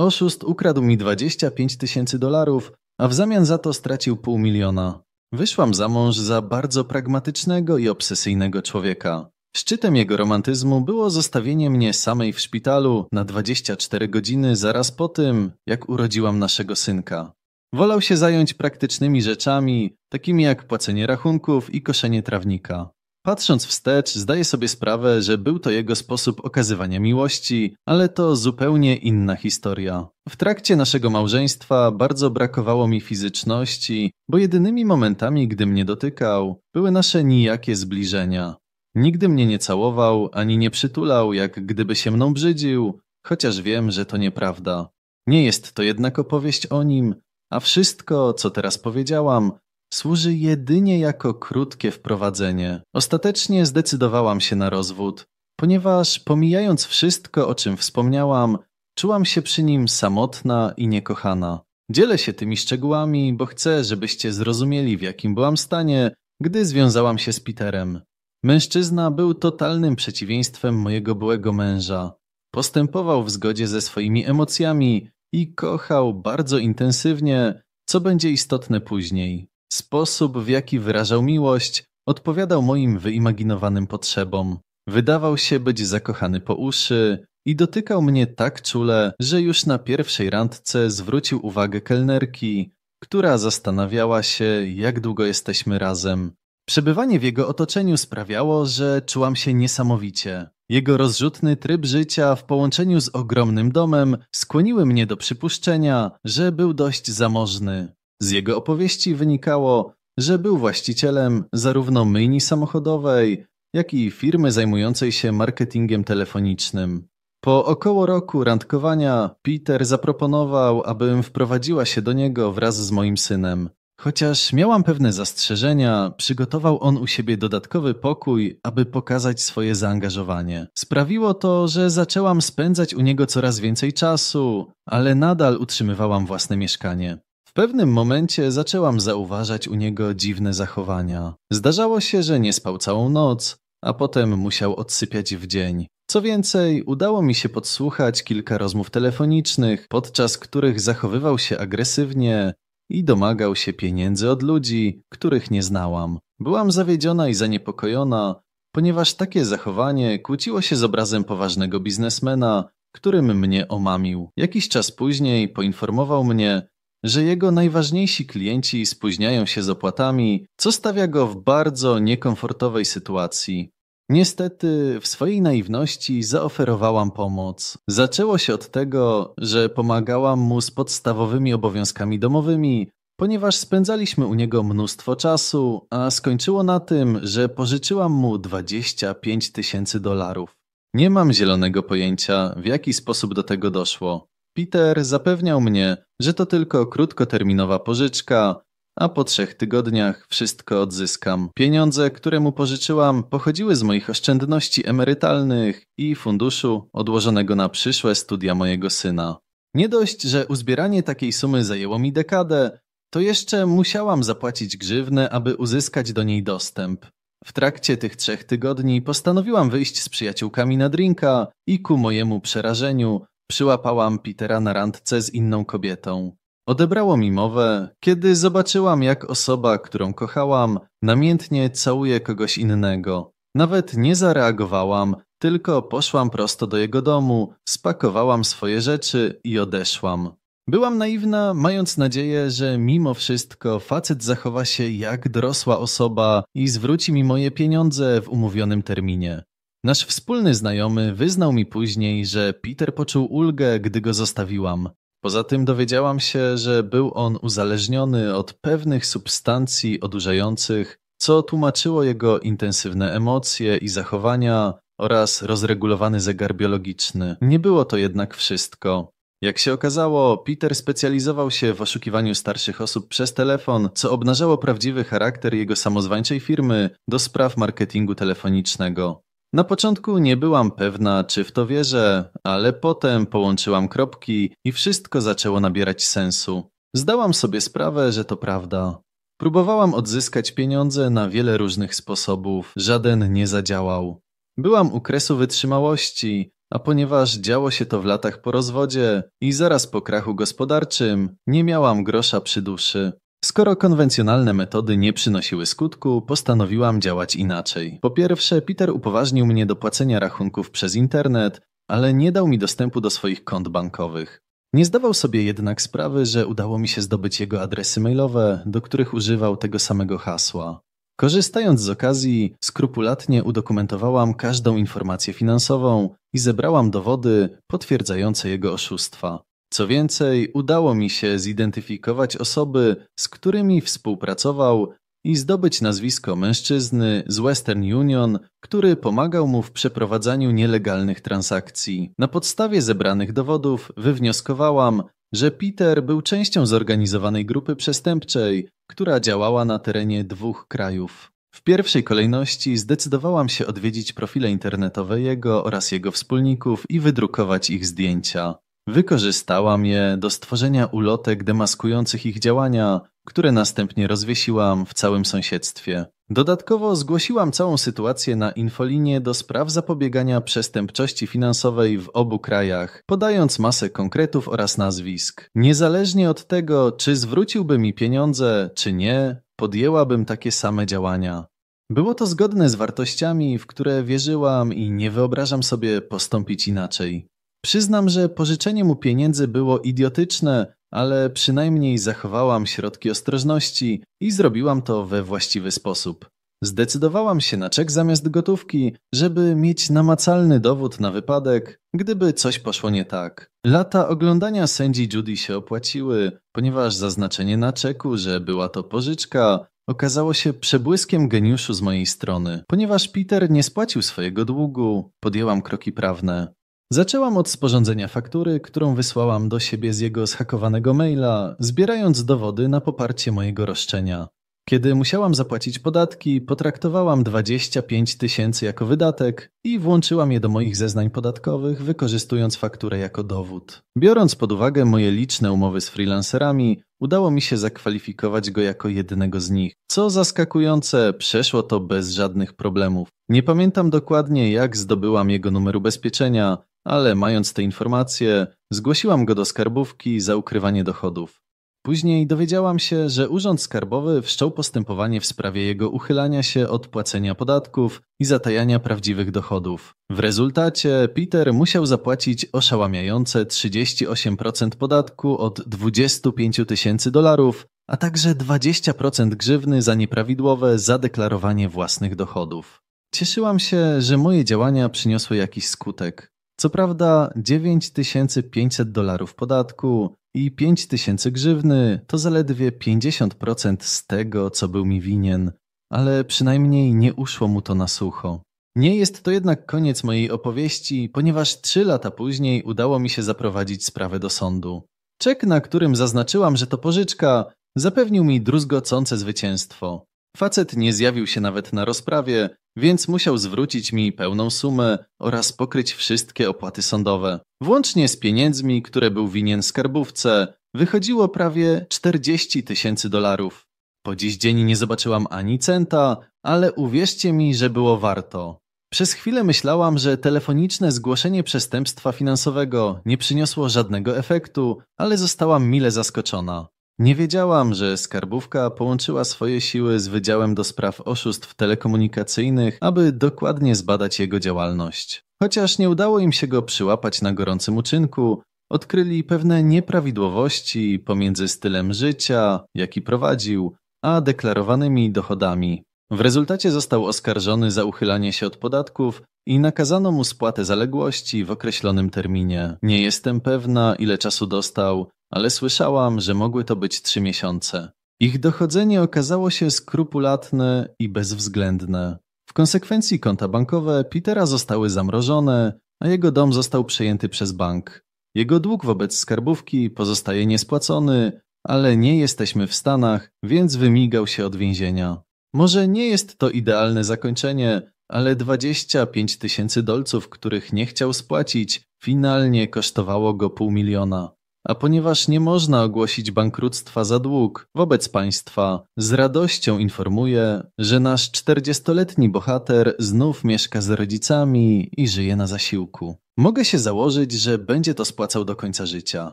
Oszust ukradł mi 25 tysięcy dolarów, a w zamian za to stracił pół miliona. Wyszłam za mąż za bardzo pragmatycznego i obsesyjnego człowieka. Szczytem jego romantyzmu było zostawienie mnie samej w szpitalu na 24 godziny zaraz po tym, jak urodziłam naszego synka. Wolał się zająć praktycznymi rzeczami, takimi jak płacenie rachunków i koszenie trawnika. Patrząc wstecz, zdaję sobie sprawę, że był to jego sposób okazywania miłości, ale to zupełnie inna historia. W trakcie naszego małżeństwa bardzo brakowało mi fizyczności, bo jedynymi momentami, gdy mnie dotykał, były nasze nijakie zbliżenia. Nigdy mnie nie całował ani nie przytulał, jak gdyby się mną brzydził, chociaż wiem, że to nieprawda. Nie jest to jednak opowieść o nim, a wszystko, co teraz powiedziałam, służy jedynie jako krótkie wprowadzenie. Ostatecznie zdecydowałam się na rozwód, ponieważ pomijając wszystko, o czym wspomniałam, czułam się przy nim samotna i niekochana. Dzielę się tymi szczegółami, bo chcę, żebyście zrozumieli, w jakim byłam stanie, gdy związałam się z Peterem. Mężczyzna był totalnym przeciwieństwem mojego byłego męża. Postępował w zgodzie ze swoimi emocjami i kochał bardzo intensywnie, co będzie istotne później. Sposób, w jaki wyrażał miłość, odpowiadał moim wyimaginowanym potrzebom. Wydawał się być zakochany po uszy i dotykał mnie tak czule, że już na pierwszej randce zwrócił uwagę kelnerki, która zastanawiała się, jak długo jesteśmy razem. Przebywanie w jego otoczeniu sprawiało, że czułam się niesamowicie. Jego rozrzutny tryb życia w połączeniu z ogromnym domem skłoniły mnie do przypuszczenia, że był dość zamożny. Z jego opowieści wynikało, że był właścicielem zarówno myjni samochodowej, jak i firmy zajmującej się marketingiem telefonicznym. Po około roku randkowania Peter zaproponował, abym wprowadziła się do niego wraz z moim synem. Chociaż miałam pewne zastrzeżenia, przygotował on u siebie dodatkowy pokój, aby pokazać swoje zaangażowanie. Sprawiło to, że zaczęłam spędzać u niego coraz więcej czasu, ale nadal utrzymywałam własne mieszkanie. W pewnym momencie zaczęłam zauważać u niego dziwne zachowania. Zdarzało się, że nie spał całą noc, a potem musiał odsypiać w dzień. Co więcej, udało mi się podsłuchać kilka rozmów telefonicznych, podczas których zachowywał się agresywnie i domagał się pieniędzy od ludzi, których nie znałam. Byłam zawiedziona i zaniepokojona, ponieważ takie zachowanie kłóciło się z obrazem poważnego biznesmena, którym mnie omamił. Jakiś czas później poinformował mnie, że jego najważniejsi klienci spóźniają się z opłatami, co stawia go w bardzo niekomfortowej sytuacji. Niestety, w swojej naiwności zaoferowałam pomoc. Zaczęło się od tego, że pomagałam mu z podstawowymi obowiązkami domowymi, ponieważ spędzaliśmy u niego mnóstwo czasu, a skończyło na tym, że pożyczyłam mu 25 tysięcy dolarów. Nie mam zielonego pojęcia, w jaki sposób do tego doszło. Peter zapewniał mnie, że to tylko krótkoterminowa pożyczka, a po trzech tygodniach wszystko odzyskam. Pieniądze, które mu pożyczyłam, pochodziły z moich oszczędności emerytalnych i funduszu odłożonego na przyszłe studia mojego syna. Nie dość, że uzbieranie takiej sumy zajęło mi dekadę, to jeszcze musiałam zapłacić grzywnę, aby uzyskać do niej dostęp. W trakcie tych trzech tygodni postanowiłam wyjść z przyjaciółkami na drinka i ku mojemu przerażeniu Przyłapałam Petera na randce z inną kobietą. Odebrało mi mowę, kiedy zobaczyłam, jak osoba, którą kochałam, namiętnie całuje kogoś innego. Nawet nie zareagowałam, tylko poszłam prosto do jego domu, spakowałam swoje rzeczy i odeszłam. Byłam naiwna, mając nadzieję, że mimo wszystko facet zachowa się jak dorosła osoba i zwróci mi moje pieniądze w umówionym terminie. Nasz wspólny znajomy wyznał mi później, że Peter poczuł ulgę, gdy go zostawiłam. Poza tym dowiedziałam się, że był on uzależniony od pewnych substancji odurzających, co tłumaczyło jego intensywne emocje i zachowania oraz rozregulowany zegar biologiczny. Nie było to jednak wszystko. Jak się okazało, Peter specjalizował się w oszukiwaniu starszych osób przez telefon, co obnażało prawdziwy charakter jego samozwańczej firmy do spraw marketingu telefonicznego. Na początku nie byłam pewna, czy w to wierzę, ale potem połączyłam kropki i wszystko zaczęło nabierać sensu. Zdałam sobie sprawę, że to prawda. Próbowałam odzyskać pieniądze na wiele różnych sposobów, żaden nie zadziałał. Byłam u kresu wytrzymałości, a ponieważ działo się to w latach po rozwodzie i zaraz po krachu gospodarczym, nie miałam grosza przy duszy. Skoro konwencjonalne metody nie przynosiły skutku, postanowiłam działać inaczej. Po pierwsze, Peter upoważnił mnie do płacenia rachunków przez internet, ale nie dał mi dostępu do swoich kont bankowych. Nie zdawał sobie jednak sprawy, że udało mi się zdobyć jego adresy mailowe, do których używał tego samego hasła. Korzystając z okazji, skrupulatnie udokumentowałam każdą informację finansową i zebrałam dowody potwierdzające jego oszustwa. Co więcej, udało mi się zidentyfikować osoby, z którymi współpracował i zdobyć nazwisko mężczyzny z Western Union, który pomagał mu w przeprowadzaniu nielegalnych transakcji. Na podstawie zebranych dowodów wywnioskowałam, że Peter był częścią zorganizowanej grupy przestępczej, która działała na terenie dwóch krajów. W pierwszej kolejności zdecydowałam się odwiedzić profile internetowe jego oraz jego wspólników i wydrukować ich zdjęcia. Wykorzystałam je do stworzenia ulotek demaskujących ich działania, które następnie rozwiesiłam w całym sąsiedztwie. Dodatkowo zgłosiłam całą sytuację na infolinie do spraw zapobiegania przestępczości finansowej w obu krajach, podając masę konkretów oraz nazwisk. Niezależnie od tego, czy zwróciłby mi pieniądze, czy nie, podjęłabym takie same działania. Było to zgodne z wartościami, w które wierzyłam i nie wyobrażam sobie postąpić inaczej. Przyznam, że pożyczenie mu pieniędzy było idiotyczne, ale przynajmniej zachowałam środki ostrożności i zrobiłam to we właściwy sposób. Zdecydowałam się na czek zamiast gotówki, żeby mieć namacalny dowód na wypadek, gdyby coś poszło nie tak. Lata oglądania sędzi Judy się opłaciły, ponieważ zaznaczenie na czeku, że była to pożyczka, okazało się przebłyskiem geniuszu z mojej strony. Ponieważ Peter nie spłacił swojego długu, podjęłam kroki prawne. Zaczęłam od sporządzenia faktury, którą wysłałam do siebie z jego zhakowanego maila, zbierając dowody na poparcie mojego roszczenia. Kiedy musiałam zapłacić podatki, potraktowałam 25 tysięcy jako wydatek i włączyłam je do moich zeznań podatkowych, wykorzystując fakturę jako dowód. Biorąc pod uwagę moje liczne umowy z freelancerami, udało mi się zakwalifikować go jako jednego z nich. Co zaskakujące, przeszło to bez żadnych problemów. Nie pamiętam dokładnie, jak zdobyłam jego numer ubezpieczenia, ale mając te informacje, zgłosiłam go do skarbówki za ukrywanie dochodów. Później dowiedziałam się, że Urząd Skarbowy wszczął postępowanie w sprawie jego uchylania się od płacenia podatków i zatajania prawdziwych dochodów. W rezultacie Peter musiał zapłacić oszałamiające 38% podatku od 25 tysięcy dolarów, a także 20% grzywny za nieprawidłowe zadeklarowanie własnych dochodów. Cieszyłam się, że moje działania przyniosły jakiś skutek. Co prawda 9500 dolarów podatku i 5000 grzywny to zaledwie 50% z tego, co był mi winien, ale przynajmniej nie uszło mu to na sucho. Nie jest to jednak koniec mojej opowieści, ponieważ trzy lata później udało mi się zaprowadzić sprawę do sądu. Czek, na którym zaznaczyłam, że to pożyczka, zapewnił mi druzgocące zwycięstwo. Facet nie zjawił się nawet na rozprawie, więc musiał zwrócić mi pełną sumę oraz pokryć wszystkie opłaty sądowe. Włącznie z pieniędzmi, które był winien skarbówce, wychodziło prawie 40 tysięcy dolarów. Po dziś dzień nie zobaczyłam ani centa, ale uwierzcie mi, że było warto. Przez chwilę myślałam, że telefoniczne zgłoszenie przestępstwa finansowego nie przyniosło żadnego efektu, ale zostałam mile zaskoczona. Nie wiedziałam, że skarbówka połączyła swoje siły z Wydziałem do Spraw Oszustw Telekomunikacyjnych, aby dokładnie zbadać jego działalność. Chociaż nie udało im się go przyłapać na gorącym uczynku, odkryli pewne nieprawidłowości pomiędzy stylem życia, jaki prowadził, a deklarowanymi dochodami. W rezultacie został oskarżony za uchylanie się od podatków i nakazano mu spłatę zaległości w określonym terminie. Nie jestem pewna, ile czasu dostał, ale słyszałam, że mogły to być trzy miesiące. Ich dochodzenie okazało się skrupulatne i bezwzględne. W konsekwencji konta bankowe Petera zostały zamrożone, a jego dom został przejęty przez bank. Jego dług wobec skarbówki pozostaje niespłacony, ale nie jesteśmy w Stanach, więc wymigał się od więzienia. Może nie jest to idealne zakończenie, ale 25 tysięcy dolców, których nie chciał spłacić, finalnie kosztowało go pół miliona. A ponieważ nie można ogłosić bankructwa za dług wobec państwa, z radością informuję, że nasz 40-letni bohater znów mieszka z rodzicami i żyje na zasiłku. Mogę się założyć, że będzie to spłacał do końca życia.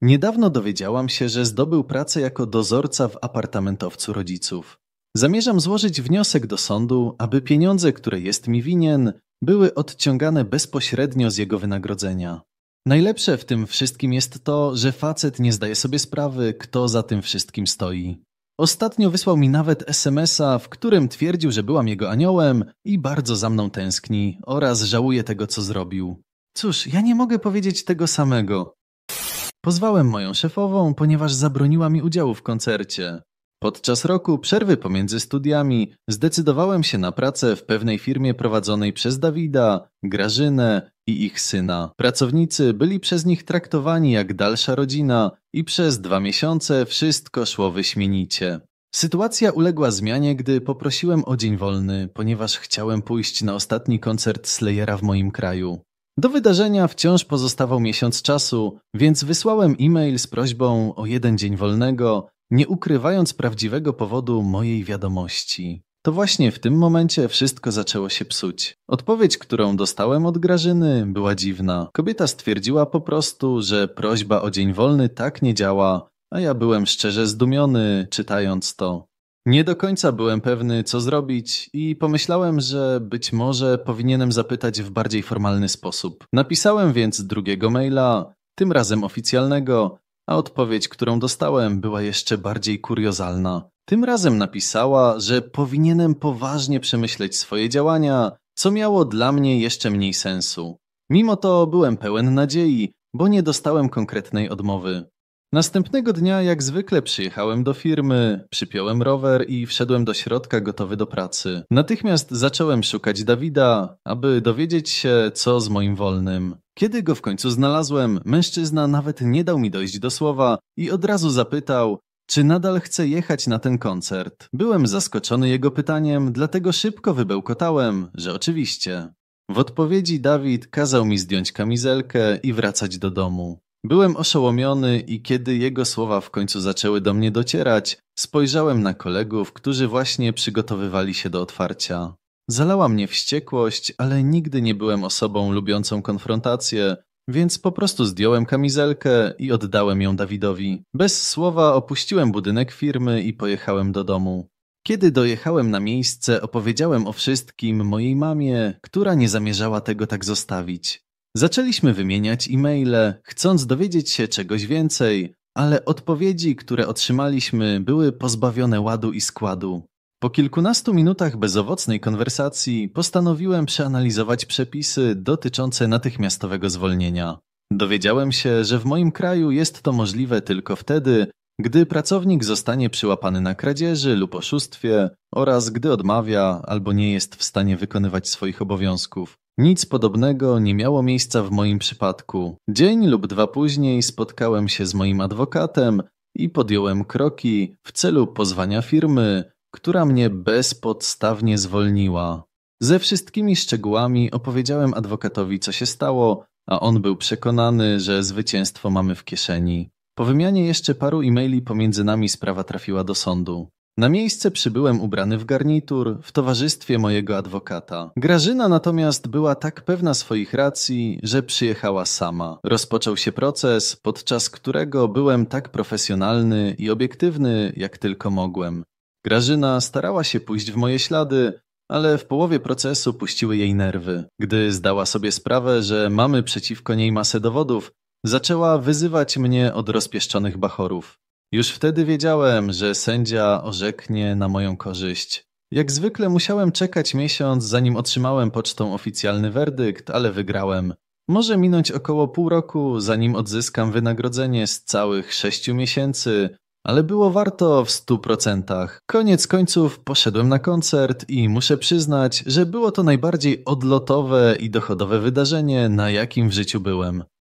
Niedawno dowiedziałam się, że zdobył pracę jako dozorca w apartamentowcu rodziców. Zamierzam złożyć wniosek do sądu, aby pieniądze, które jest mi winien, były odciągane bezpośrednio z jego wynagrodzenia. Najlepsze w tym wszystkim jest to, że facet nie zdaje sobie sprawy, kto za tym wszystkim stoi. Ostatnio wysłał mi nawet SMS-a, w którym twierdził, że byłam jego aniołem i bardzo za mną tęskni oraz żałuje tego, co zrobił. Cóż, ja nie mogę powiedzieć tego samego. Pozwałem moją szefową, ponieważ zabroniła mi udziału w koncercie. Podczas roku przerwy pomiędzy studiami zdecydowałem się na pracę w pewnej firmie prowadzonej przez Dawida, Grażynę i ich syna. Pracownicy byli przez nich traktowani jak dalsza rodzina i przez dwa miesiące wszystko szło wyśmienicie. Sytuacja uległa zmianie, gdy poprosiłem o dzień wolny, ponieważ chciałem pójść na ostatni koncert Slayera w moim kraju. Do wydarzenia wciąż pozostawał miesiąc czasu, więc wysłałem e-mail z prośbą o jeden dzień wolnego nie ukrywając prawdziwego powodu mojej wiadomości. To właśnie w tym momencie wszystko zaczęło się psuć. Odpowiedź, którą dostałem od Grażyny, była dziwna. Kobieta stwierdziła po prostu, że prośba o dzień wolny tak nie działa, a ja byłem szczerze zdumiony, czytając to. Nie do końca byłem pewny, co zrobić, i pomyślałem, że być może powinienem zapytać w bardziej formalny sposób. Napisałem więc drugiego maila, tym razem oficjalnego, a odpowiedź, którą dostałem, była jeszcze bardziej kuriozalna. Tym razem napisała, że powinienem poważnie przemyśleć swoje działania, co miało dla mnie jeszcze mniej sensu. Mimo to byłem pełen nadziei, bo nie dostałem konkretnej odmowy. Następnego dnia, jak zwykle, przyjechałem do firmy, przypiąłem rower i wszedłem do środka gotowy do pracy. Natychmiast zacząłem szukać Dawida, aby dowiedzieć się, co z moim wolnym. Kiedy go w końcu znalazłem, mężczyzna nawet nie dał mi dojść do słowa i od razu zapytał, czy nadal chce jechać na ten koncert. Byłem zaskoczony jego pytaniem, dlatego szybko wybełkotałem, że oczywiście. W odpowiedzi Dawid kazał mi zdjąć kamizelkę i wracać do domu. Byłem oszołomiony i kiedy jego słowa w końcu zaczęły do mnie docierać, spojrzałem na kolegów, którzy właśnie przygotowywali się do otwarcia. Zalała mnie wściekłość, ale nigdy nie byłem osobą lubiącą konfrontację, więc po prostu zdjąłem kamizelkę i oddałem ją Dawidowi. Bez słowa opuściłem budynek firmy i pojechałem do domu. Kiedy dojechałem na miejsce, opowiedziałem o wszystkim mojej mamie, która nie zamierzała tego tak zostawić. Zaczęliśmy wymieniać e-maile, chcąc dowiedzieć się czegoś więcej, ale odpowiedzi, które otrzymaliśmy, były pozbawione ładu i składu. Po kilkunastu minutach bezowocnej konwersacji postanowiłem przeanalizować przepisy dotyczące natychmiastowego zwolnienia. Dowiedziałem się, że w moim kraju jest to możliwe tylko wtedy, gdy pracownik zostanie przyłapany na kradzieży lub oszustwie oraz gdy odmawia albo nie jest w stanie wykonywać swoich obowiązków. Nic podobnego nie miało miejsca w moim przypadku. Dzień lub dwa później spotkałem się z moim adwokatem i podjąłem kroki w celu pozwania firmy, która mnie bezpodstawnie zwolniła. Ze wszystkimi szczegółami opowiedziałem adwokatowi, co się stało, a on był przekonany, że zwycięstwo mamy w kieszeni. Po wymianie jeszcze paru e-maili pomiędzy nami sprawa trafiła do sądu. Na miejsce przybyłem ubrany w garnitur, w towarzystwie mojego adwokata. Grażyna natomiast była tak pewna swoich racji, że przyjechała sama. Rozpoczął się proces, podczas którego byłem tak profesjonalny i obiektywny, jak tylko mogłem. Grażyna starała się pójść w moje ślady, ale w połowie procesu puściły jej nerwy. Gdy zdała sobie sprawę, że mamy przeciwko niej masę dowodów, zaczęła wyzywać mnie od rozpieszczonych bachorów. Już wtedy wiedziałem, że sędzia orzeknie na moją korzyść. Jak zwykle musiałem czekać miesiąc, zanim otrzymałem pocztą oficjalny werdykt, ale wygrałem. Może minąć około pół roku, zanim odzyskam wynagrodzenie z całych sześciu miesięcy, ale było warto w stu procentach. Koniec końców poszedłem na koncert i muszę przyznać, że było to najbardziej odlotowe i dochodowe wydarzenie, na jakim w życiu byłem.